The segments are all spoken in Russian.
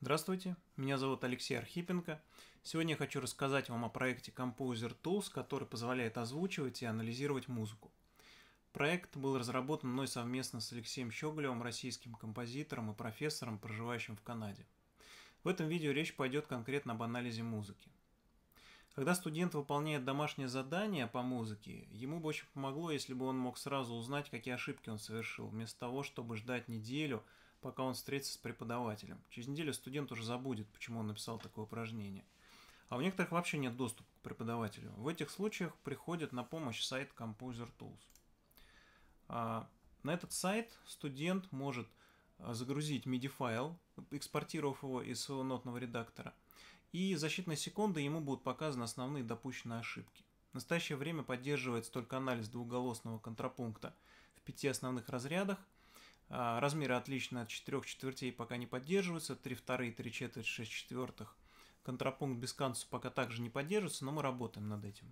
Здравствуйте, меня зовут Алексей Архипенко. Сегодня я хочу рассказать вам о проекте Composer Tools, который позволяет озвучивать и анализировать музыку. Проект был разработан мной совместно с Алексеем Щеголевым, российским композитором и профессором, проживающим в Канаде. В этом видео речь пойдет конкретно об анализе музыки. Когда студент выполняет домашнее задание по музыке, ему бы очень помогло, если бы он мог сразу узнать, какие ошибки он совершил, вместо того, чтобы ждать неделю – пока он встретится с преподавателем. Через неделю студент уже забудет, почему он написал такое упражнение. А у некоторых вообще нет доступа к преподавателю. В этих случаях приходит на помощь сайт Composer Tools. А, на этот сайт студент может а, загрузить MIDI-файл, экспортировав его из своего нотного редактора. И за считанные секунды ему будут показаны основные допущенные ошибки. В настоящее время поддерживается только анализ двухголосного контрапункта в пяти основных разрядах – а, размеры отлично от 4 четвертей пока не поддерживаются, 3 вторые, 3 четверти 6 четвертых. Контрапункт без кантуса пока также не поддерживается, но мы работаем над этим.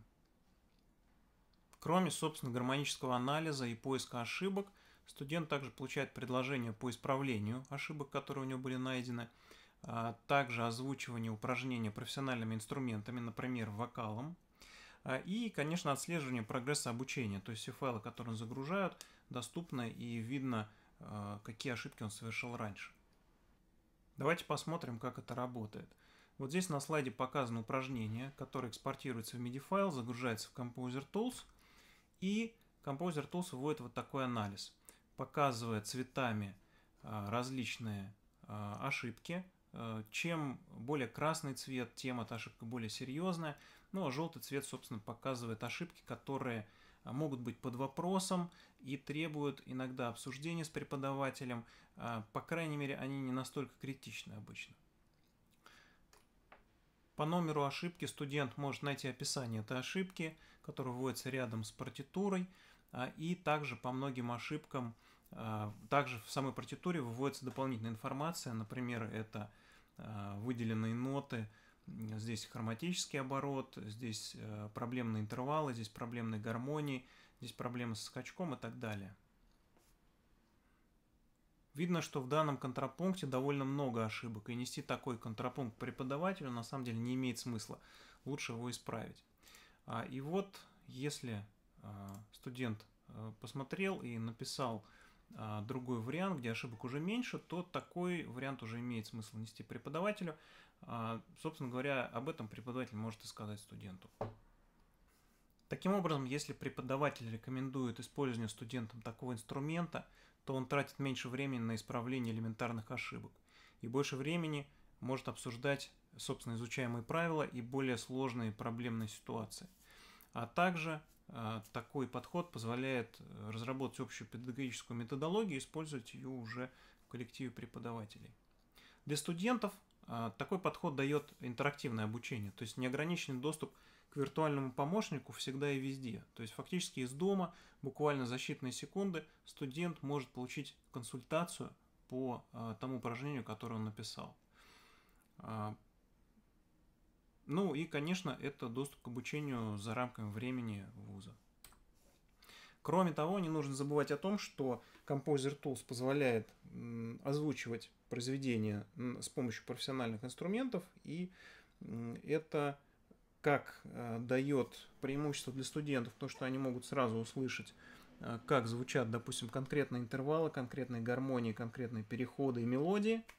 Кроме, собственно, гармонического анализа и поиска ошибок, студент также получает предложения по исправлению ошибок, которые у него были найдены, а, также озвучивание упражнения профессиональными инструментами, например, вокалом, а, и, конечно, отслеживание прогресса обучения, то есть все файлы, которые загружают, доступны и видно, а, какие ошибки он совершил раньше. Давайте посмотрим, как это работает. Вот здесь на слайде показано упражнение, которое экспортируется в MIDI-файл, загружается в Composer Tools, и Composer Tools вводит вот такой анализ, показывая цветами а, различные а, ошибки. Чем более красный цвет, тем эта ошибка более серьезная. Ну а желтый цвет, собственно, показывает ошибки, которые а, могут быть под вопросом и требуют иногда обсуждения с преподавателем. А, по крайней мере, они не настолько критичны обычно. По номеру ошибки студент может найти описание этой ошибки, которая вводится рядом с партитурой, а, и также по многим ошибкам, также в самой партитуре выводится дополнительная информация, например, это выделенные ноты – Здесь хроматический оборот, здесь э, проблемные интервалы, здесь проблемные гармонии, здесь проблемы со скачком и так далее. Видно, что в данном контрапункте довольно много ошибок, и нести такой контрапункт преподавателю на самом деле не имеет смысла. Лучше его исправить. А, и вот, если э, студент э, посмотрел и написал а, другой вариант, где ошибок уже меньше, то такой вариант уже имеет смысл нести преподавателю. А, собственно говоря, об этом преподаватель может и сказать студенту. Таким образом, если преподаватель рекомендует использование студентам такого инструмента, то он тратит меньше времени на исправление элементарных ошибок и больше времени может обсуждать, собственно, изучаемые правила и более сложные проблемные ситуации. А также а, такой подход позволяет э, разработать общую педагогическую методологию и использовать ее уже в коллективе преподавателей. Для студентов а, такой подход дает интерактивное обучение, то есть неограниченный доступ к виртуальному помощнику всегда и везде. То есть фактически из дома, буквально за считанные секунды, студент может получить консультацию по а, тому упражнению, которое он написал. Ну и, конечно, это доступ к обучению за рамками времени вуза. Кроме того, не нужно забывать о том, что Composer Tools позволяет озвучивать произведения с помощью профессиональных инструментов, и это как э, дает преимущество для студентов, то, что они могут сразу услышать, э, как звучат, допустим, конкретные интервалы, конкретные гармонии, конкретные переходы и мелодии –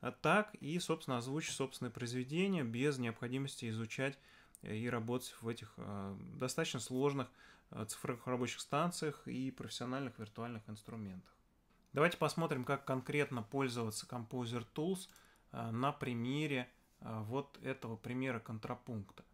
а так и, собственно, озвучить собственное произведение без необходимости изучать э, и работать в этих э, достаточно сложных э, цифровых рабочих станциях и профессиональных виртуальных инструментах. Давайте посмотрим, как конкретно пользоваться Composer Tools на примере вот этого примера контрапункта.